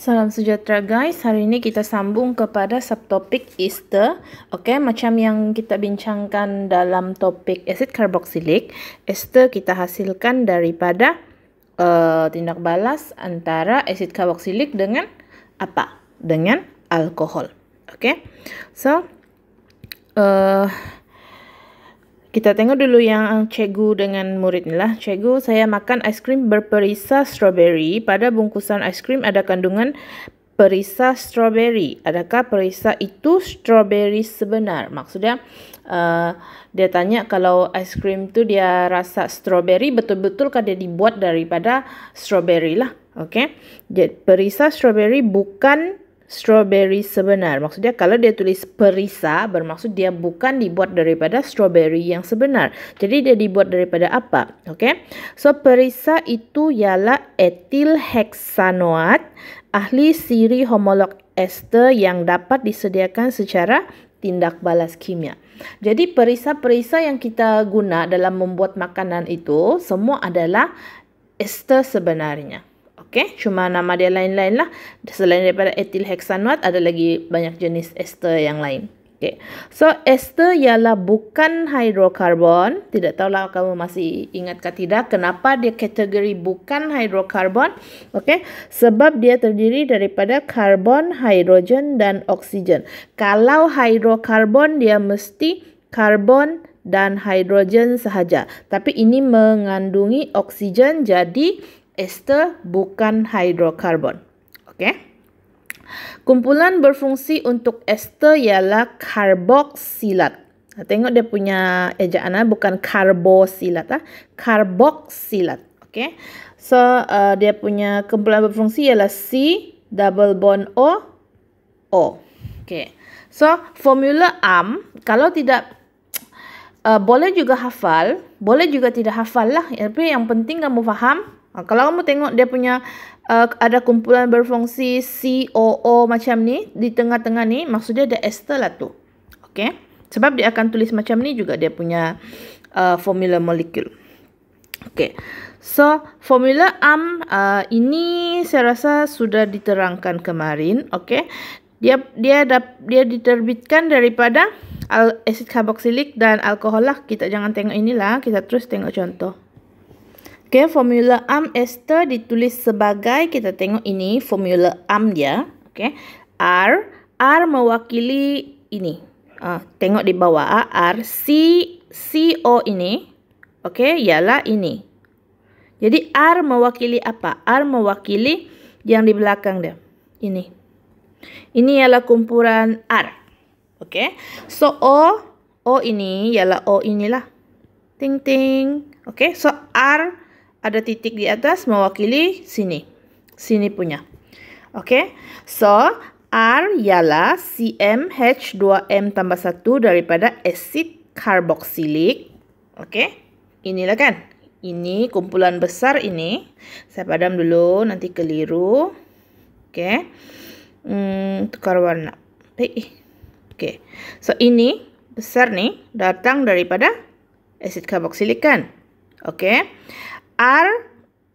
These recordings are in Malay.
Salam sejahtera guys. Hari ini kita sambung kepada subtopik ester. Okey, macam yang kita bincangkan dalam topik asid karboksilik, ester kita hasilkan daripada uh, tindak balas antara asid karboksilik dengan apa? Dengan alkohol. Okey. So uh, kita tengok dulu yang cikgu dengan murid ni lah. Cikgu, saya makan ice cream berperisa strawberry. Pada bungkusan ice cream ada kandungan perisa strawberry. Adakah perisa itu strawberry sebenar? Maksudnya, uh, dia tanya kalau ice cream tu dia rasa strawberry, betul-betulkah dia dibuat daripada strawberry lah. Okay. Jadi, perisa strawberry bukan strawberry sebenar. Maksudnya kalau dia tulis perisa bermaksud dia bukan dibuat daripada strawberry yang sebenar. Jadi dia dibuat daripada apa? okay So perisa itu ialah etil heksanoat ahli siri homolog ester yang dapat disediakan secara tindak balas kimia. Jadi perisa-perisa yang kita guna dalam membuat makanan itu semua adalah ester sebenarnya okay? cuma nama dia lain-lain lah. Selain daripada etil heksanoat, ada lagi banyak jenis ester yang lain. Okay. So, ester ialah bukan hidrokarbon. Tidak tahulah kamu masih ingat ke tidak kenapa dia kategori bukan hidrokarbon. Okay. Sebab dia terdiri daripada karbon, hidrogen dan oksigen. Kalau hidrokarbon, dia mesti karbon dan hidrogen sahaja. Tapi ini mengandungi oksigen jadi ester bukan hidrokarbon. Okey. Kumpulan berfungsi untuk ester ialah karboksilat. Nah, tengok dia punya ejaan ah bukan karbosilat ah, karboksilat. Okey. So uh, dia punya kumpulan berfungsi ialah C double bond O O. Okey. So formula am kalau tidak uh, boleh juga hafal, boleh juga tidak hafal lah. Tapi yang penting kamu faham Ha, kalau kamu tengok dia punya uh, ada kumpulan berfungsi COO macam ni di tengah-tengah ni, maksudnya ada ester lah tu. okay? Sebab dia akan tulis macam ni juga dia punya uh, formula molekul. okay? So, formula am uh, ini saya rasa sudah diterangkan kemarin, okay? Dia dia dia diterbitkan daripada asid karboksilik dan alkohol lah. Kita jangan tengok inilah, kita terus tengok contoh. Okay, formula arm ester ditulis sebagai, kita tengok ini formula arm dia. Okay, R, R mewakili ini. Uh, tengok di bawah ah, R, C, CO ini. Okay, ialah ini. Jadi R mewakili apa? R mewakili yang di belakang dia. Ini. Ini ialah kumpulan R. Okay, so O, O ini ialah O inilah. Ting-ting. Okay, so R mewakili ada titik di atas mewakili sini. Sini punya. Okay. So, R ialah CmH2m tambah 1 daripada asid karboksilik. Okay. Inilah kan. Ini kumpulan besar ini. Saya padam dulu. Nanti keliru. Okay. Hmm, tukar warna. Okay. So, ini besar ni datang daripada asid karboksilik kan. Okay. R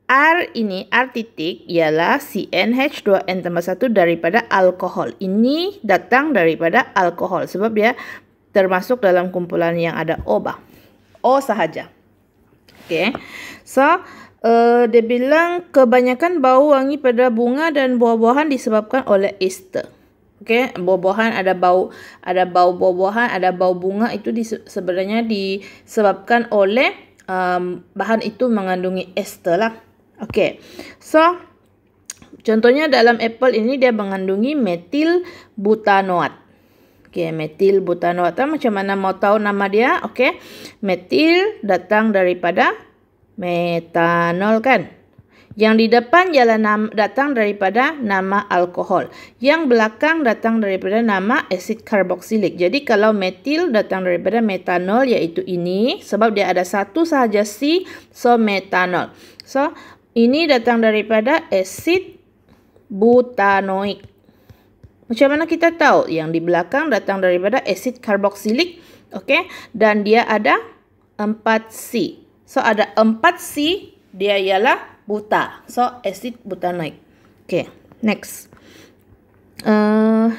R ini R titik ialah CnH2n tambah 1 daripada alkohol. Ini datang daripada alkohol sebab dia termasuk dalam kumpulan yang ada O bah. O sahaja. Okay. So, uh, dia bilang kebanyakan bau wangi pada bunga dan buah-buahan disebabkan oleh ester. Okay, buah-buahan ada bau, ada bau buah-buahan, ada bau bunga itu di, sebenarnya disebabkan oleh um, bahan itu mengandungi ester lah. Okay. So, contohnya dalam apple ini dia mengandungi metil butanoat. Okay, metil butanoat. Macam mana mau tahu nama dia? Okay. Metil datang daripada metanol kan? Yang di depan ialah nama, datang daripada nama alkohol. Yang belakang datang daripada nama asid karboksilik. Jadi kalau metil datang daripada metanol iaitu ini. Sebab dia ada satu sahaja C. So metanol. So ini datang daripada asid butanoik. Macam mana kita tahu? Yang di belakang datang daripada asid karboksilik. Okay? Dan dia ada 4 C. So ada 4 C. Dia ialah metanol buta. So acid buta naik. Okay, next. Uh,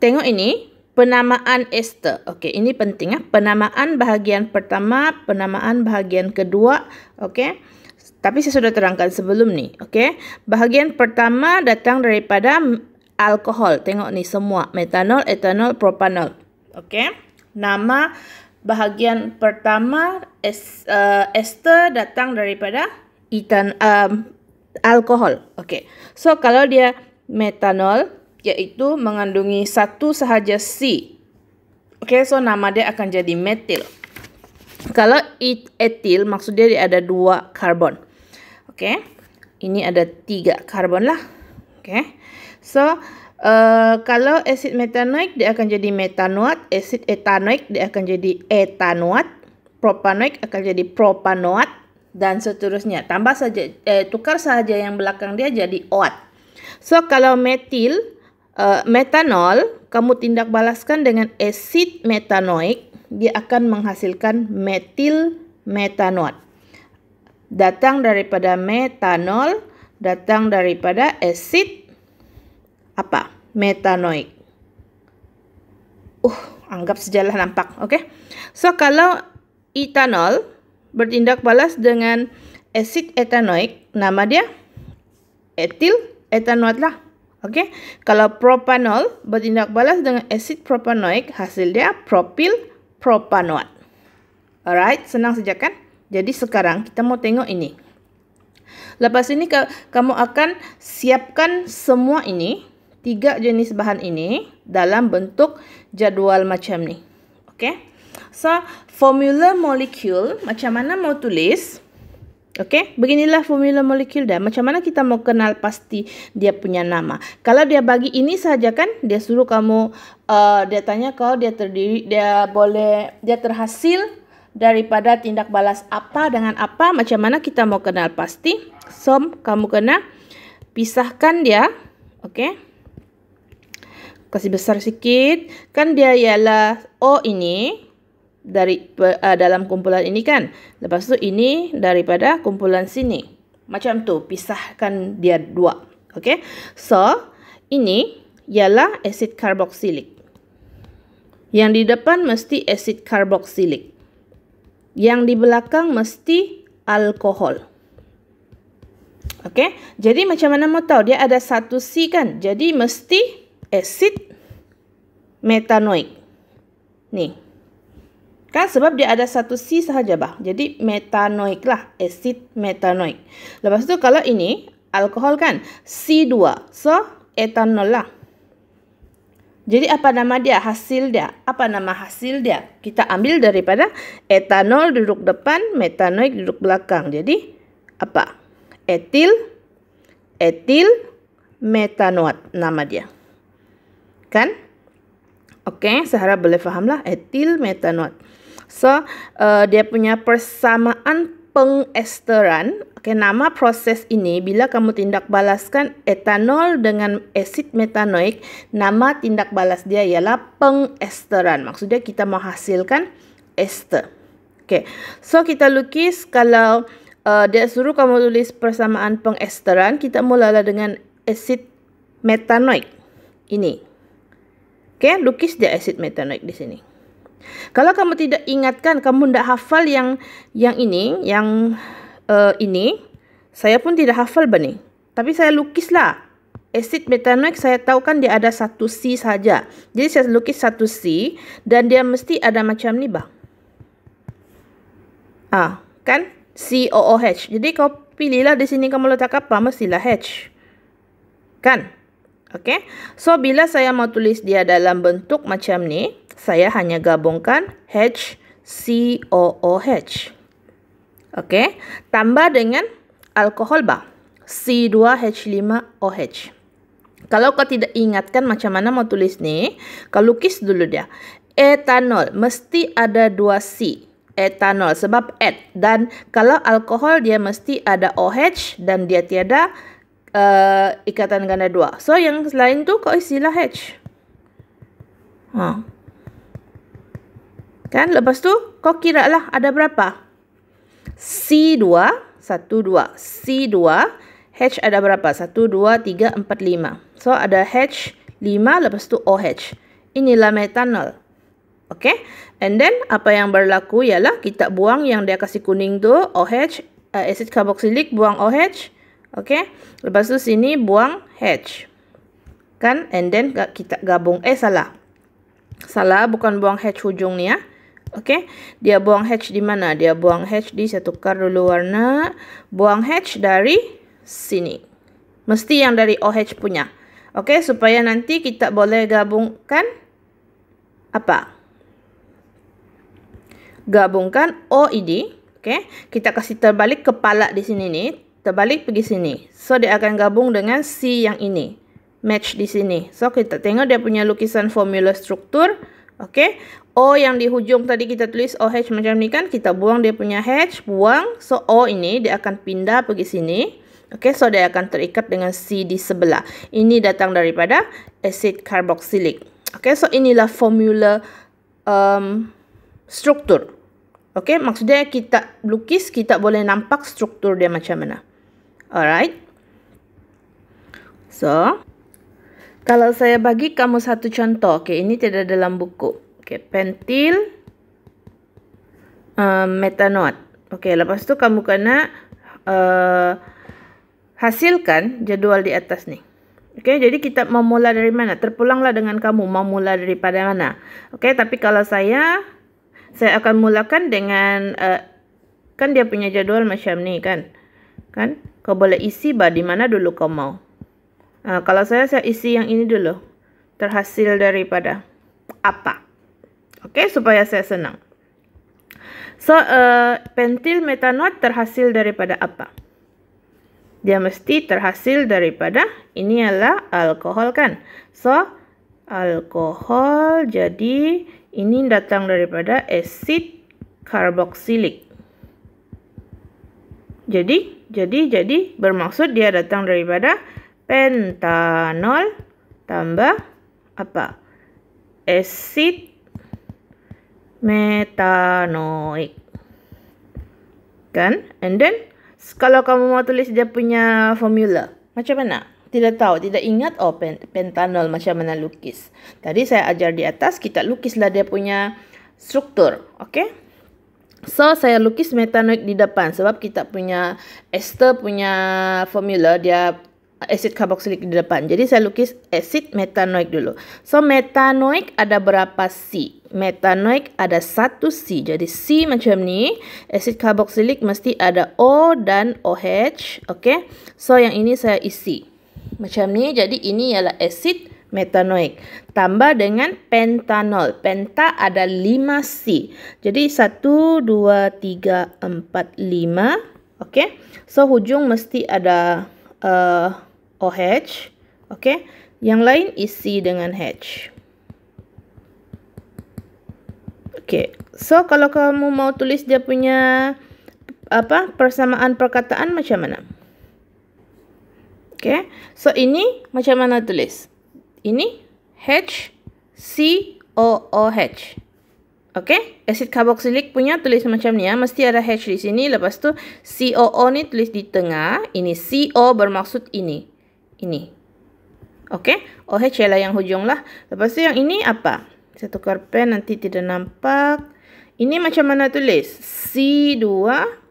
tengok ini. Penamaan ester. Okey, ini penting ya. Penamaan bahagian pertama, penamaan bahagian kedua. Okey. Tapi saya sudah terangkan sebelum ni. Okey. Bahagian pertama datang daripada alkohol. Tengok ni semua. Metanol, etanol, propanol. Okey. Nama bahagian pertama uh, ester datang daripada etan um, alkohol. Okey. So kalau dia metanol iaitu mengandungi satu sahaja C. Okey, so nama dia akan jadi metil. Kalau etil maksud dia dia ada dua karbon. Okey. Ini ada tiga karbon lah. Okey. So Eh, kalau asid metanoik dia akan jadi metanoat, asid etanoik dia akan jadi etanoat, propanoik akan jadi propanoat dan seterusnya. Tambah saja eh, tukar saja yang belakang dia jadi oat. So kalau metil uh, metanol kamu tindak balaskan dengan asid metanoik, dia akan menghasilkan metil metanoat. Datang daripada metanol, datang daripada asid apa? metanoid. Uh, anggap sajalah nampak, okey. So kalau etanol bertindak balas dengan asid etanoid, nama dia etil etanoid lah. Okey. Kalau propanol bertindak balas dengan asid propanoid, hasil dia propil propanoid. Alright, senang saja kan? Jadi sekarang kita mau tengok ini. Lepas ini kamu akan siapkan semua ini tiga jenis bahan ini dalam bentuk jadual macam ni. Okay. So, formula molekul macam mana mau tulis. Okay. Beginilah formula molekul dia. Macam mana kita mau kenal pasti dia punya nama. Kalau dia bagi ini sahaja kan, dia suruh kamu, uh, dia tanya kau, dia terdiri, dia boleh, dia terhasil daripada tindak balas apa dengan apa. Macam mana kita mau kenal pasti. So, kamu kena pisahkan dia. Okay kasih besar sikit. Kan dia ialah O oh, ini dari uh, dalam kumpulan ini kan. Lepas tu ini daripada kumpulan sini. Macam tu, pisahkan dia dua. Okay. So, ini ialah asid karboksilik. Yang di depan mesti asid karboksilik. Yang di belakang mesti alkohol. Okay. Jadi macam mana mau tahu? Dia ada satu C kan? Jadi mesti acid metanoid. Ni. Kan sebab dia ada satu C sahaja bah. Jadi metanoid lah. Acid metanoid. Lepas tu kalau ini alkohol kan. C2. So etanol lah. Jadi apa nama dia? Hasil dia. Apa nama hasil dia? Kita ambil daripada etanol duduk depan, metanoid duduk belakang. Jadi apa? Etil, etil, metanoat nama dia kan? Okay, seharap boleh fahamlah etil metanol. So, uh, dia punya persamaan pengesteran. Okay, nama proses ini bila kamu tindak balaskan etanol dengan asid metanoik, nama tindak balas dia ialah pengesteran. Maksudnya kita menghasilkan ester. Okay, so kita lukis kalau uh, dia suruh kamu tulis persamaan pengesteran, kita mulalah dengan asid metanoik ini. Okay. Okay, eh? lukis dia asid metanoik di sini. Kalau kamu tidak ingatkan, kamu tidak hafal yang yang ini, yang uh, ini, saya pun tidak hafal bani. Tapi saya lukislah. Asid metanoik saya tahu kan dia ada satu C saja. Jadi saya lukis satu C dan dia mesti ada macam ni bang. Ah, kan? COOH. Jadi kau pilihlah di sini kamu letak apa? Mestilah H. Kan? Kan? Okay. So, bila saya mau tulis dia dalam bentuk macam ni, saya hanya gabungkan HCOOH. Okay. Tambah dengan alkohol bah. C2H5OH. Kalau kau tidak ingatkan macam mana mau tulis ni, kau lukis dulu dia. Etanol. Mesti ada dua C. Etanol. Sebab et. Dan kalau alkohol, dia mesti ada OH dan dia tiada C uh, ikatan ganda dua. So yang lain tu kau isilah H. Ha. Kan lepas tu kau kira lah ada berapa. C2, 1, 2. C2, H ada berapa? 1, 2, 3, 4, 5. So ada H, 5, lepas tu OH. Inilah metanol. Okay. And then apa yang berlaku ialah kita buang yang dia kasih kuning tu OH, uh, asid karboksilik buang OH. Okay. Lepas tu sini buang H. Kan? And then kita gabung. Eh, salah. Salah. Bukan buang H hujung ni ya. Okay. Dia buang H di mana? Dia buang H di. satu kar dulu warna. Buang H dari sini. Mesti yang dari OH punya. Okay. Supaya nanti kita boleh gabungkan. Apa? Gabungkan OED. Okay. Kita kasih terbalik kepala di sini ni terbalik pergi sini. So dia akan gabung dengan C yang ini. Match di sini. So kita tengok dia punya lukisan formula struktur. Okay. O yang di hujung tadi kita tulis OH macam ni kan. Kita buang dia punya H. Buang. So O ini dia akan pindah pergi sini. Okay. So dia akan terikat dengan C di sebelah. Ini datang daripada asid karboksilik. Okay. So inilah formula um, struktur. Okay. Maksudnya kita lukis kita boleh nampak struktur dia macam mana. Alright. So, kalau saya bagi kamu satu contoh. Okay, ini tidak dalam buku. Okay, pentil. Um, metanot. Okay, lepas tu kamu kena uh, hasilkan jadual di atas ni. Okay, jadi kita memula dari mana? Terpulanglah dengan kamu memula daripada mana. Okay, tapi kalau saya, saya akan mulakan dengan, uh, kan dia punya jadual macam ni kan? Kan? Kan? kau boleh isi bah di mana dulu kau mau. Uh, kalau saya, saya isi yang ini dulu. Terhasil daripada apa. Oke, okay, supaya saya senang. So, uh, pentil metanot terhasil daripada apa? Dia mesti terhasil daripada, ini adalah alkohol kan? So, alkohol jadi ini datang daripada acid karboksilik. Jadi, jadi, jadi bermaksud dia datang daripada pentanol tambah apa? Acid metanoik. Kan? And then, kalau kamu mau tulis dia punya formula, macam mana? Tidak tahu, tidak ingat oh pent pentanol macam mana lukis. Tadi saya ajar di atas, kita lukislah dia punya struktur. Okay? So saya lukis metanoic di depan sebab kita punya ester punya formula dia asid karboksilik di depan. Jadi saya lukis asid metanoic dulu. So metanoic ada berapa C? Metanoic ada satu C. Jadi C macam ni, asid karboksilik mesti ada O dan OH, okey? So yang ini saya isi. Macam ni. Jadi ini ialah asid metanoik. Tambah dengan pentanol. Penta ada 5C. Jadi 1, 2, 3, 4, 5. Okay. So hujung mesti ada uh, OH. Okay. Yang lain isi dengan H. Okay. So kalau kamu mau tulis dia punya apa persamaan perkataan macam mana? Okay. So ini macam mana tulis? ini HCOOH. Okey, asid karboksilik punya tulis macam ni ya. Mesti ada H di sini lepas tu COO ni tulis di tengah. Ini CO bermaksud ini. Ini. Okey, OH ialah yang hujung lah. Lepas tu yang ini apa? Saya tukar pen nanti tidak nampak. Ini macam mana tulis? C2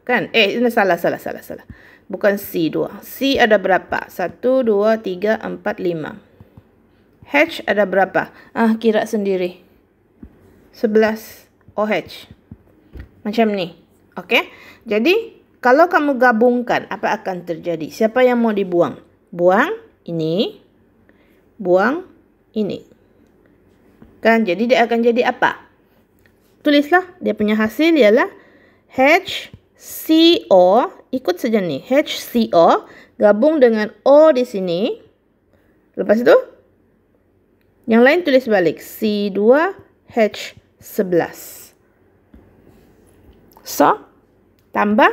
kan? Eh, ini salah, salah, salah, salah. Bukan C2. C ada berapa? 1, 2, 3, 4, 5. H ada berapa? Ah kira sendiri. 11 OH. Macam ni. Okey. Jadi kalau kamu gabungkan apa akan terjadi? Siapa yang mau dibuang? Buang ini. Buang ini. Kan jadi dia akan jadi apa? Tulislah dia punya hasil ialah HCO ikut saja ni. HCO gabung dengan O di sini. Lepas itu yang lain tulis balik. C2H11. So, tambah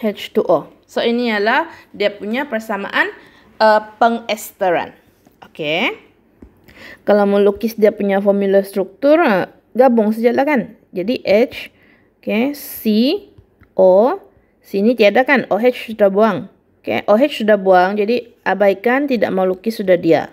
H2O. So, ini ialah dia punya persamaan uh, pengesteran. Okay. Kalau melukis dia punya formula struktur, uh, gabung sejalah kan. Jadi, H, okay, C, O, sini tiada kan. OH sudah buang. Okay. OH sudah buang, jadi abaikan tidak melukis sudah dia.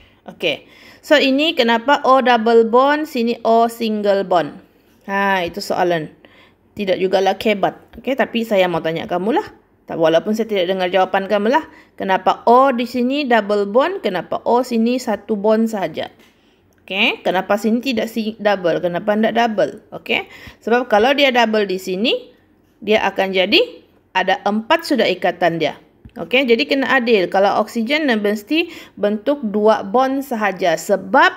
Okay. So, ini kenapa O double bond, sini O single bond. Ha, itu soalan. Tidak jugalah kebat. Okay, tapi saya mau tanya kamu lah. Walaupun saya tidak dengar jawapan kamu lah. Kenapa O di sini double bond, kenapa O sini satu bond saja? Okay, kenapa sini tidak double, kenapa tidak double? Okay, sebab kalau dia double di sini, dia akan jadi ada empat sudah ikatan dia. Okey, jadi kena adil. Kalau oksigen dan bensti bentuk dua bond sahaja sebab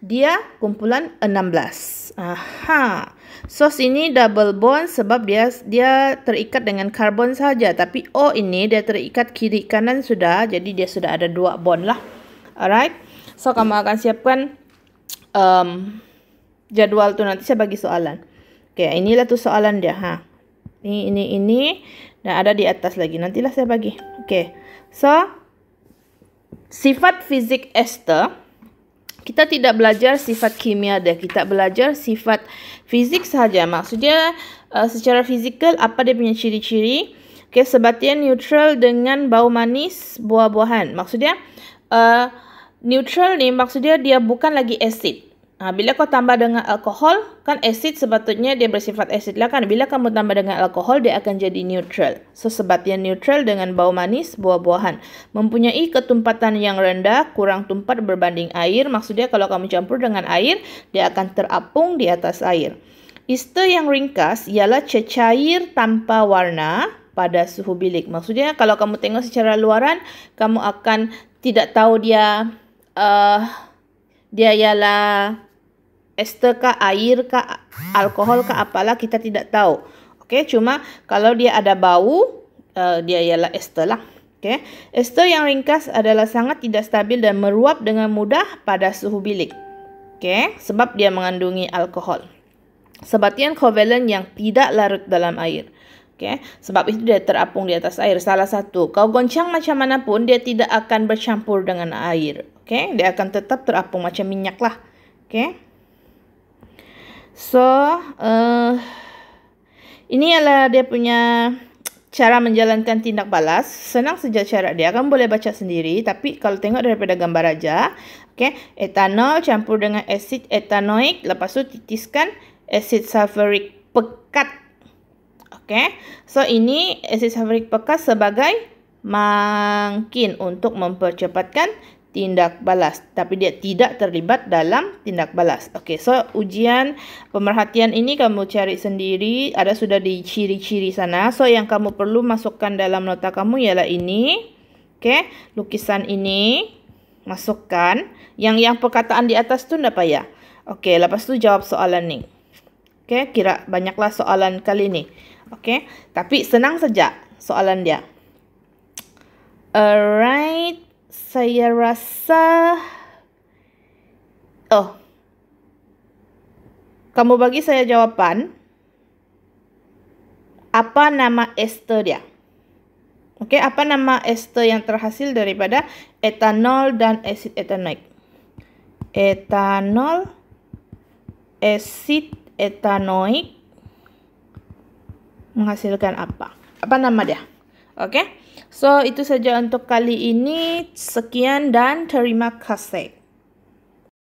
dia kumpulan 16. Aha. So sini double bond sebab dia dia terikat dengan karbon saja tapi O ini dia terikat kiri kanan sudah jadi dia sudah ada dua bond lah. Alright. So kamu akan siapkan um, jadual tu nanti saya bagi soalan. Okey, inilah tu soalan dia ha. Ini ini ini dan ada di atas lagi. Nantilah saya bagi. Okey, So, sifat fizik ester. Kita tidak belajar sifat kimia dia. Kita belajar sifat fizik sahaja. Maksudnya, uh, secara fizikal, apa dia punya ciri-ciri. Okay, sebatian neutral dengan bau manis buah-buahan. Maksudnya, uh, neutral ni maksudnya dia bukan lagi asid. Ha, bila kau tambah dengan alkohol, kan asid sepatutnya dia bersifat asid lah kan. Bila kamu tambah dengan alkohol, dia akan jadi neutral. So, sebatian neutral dengan bau manis buah-buahan. Mempunyai ketumpatan yang rendah, kurang tumpat berbanding air. Maksudnya kalau kamu campur dengan air, dia akan terapung di atas air. Ester yang ringkas ialah cecair tanpa warna pada suhu bilik. Maksudnya kalau kamu tengok secara luaran, kamu akan tidak tahu dia... Uh, dia ialah ester kah, air kah, alkohol kah, apalah kita tidak tahu. Okey, cuma kalau dia ada bau, uh, dia ialah ester lah. Okey. Ester yang ringkas adalah sangat tidak stabil dan meruap dengan mudah pada suhu bilik. Okey, sebab dia mengandungi alkohol. Sebatian covalent yang tidak larut dalam air. Okey, sebab itu dia terapung di atas air. Salah satu, kau goncang macam mana pun dia tidak akan bercampur dengan air. Okey, dia akan tetap terapung macam minyak lah. Okey. So, uh, ini adalah dia punya cara menjalankan tindak balas. Senang saja cara dia. Kamu boleh baca sendiri. Tapi kalau tengok daripada gambar aja, okay, etanol campur dengan asid etanoik. Lepas tu titiskan asid sulfuric pekat. Okay. So, ini asid sulfuric pekat sebagai mangkin untuk mempercepatkan tindak balas. Tapi dia tidak terlibat dalam tindak balas. Okey, so ujian pemerhatian ini kamu cari sendiri. Ada sudah di ciri-ciri sana. So yang kamu perlu masukkan dalam nota kamu ialah ini. Okey, lukisan ini masukkan. Yang yang perkataan di atas tu tidak payah. Okey, lepas tu jawab soalan ni. Okey, kira banyaklah soalan kali ni. Okey, tapi senang saja soalan dia. Alright. saya rasa oh kamu bagi saya jawaban apa nama ester dia Oke, okay, apa nama ester yang terhasil daripada etanol dan asid etanoik? Etanol, asid etanoik menghasilkan apa? Apa nama dia? Oke. Okay? So itu saja untuk kali ini. Sekian dan terima kasih.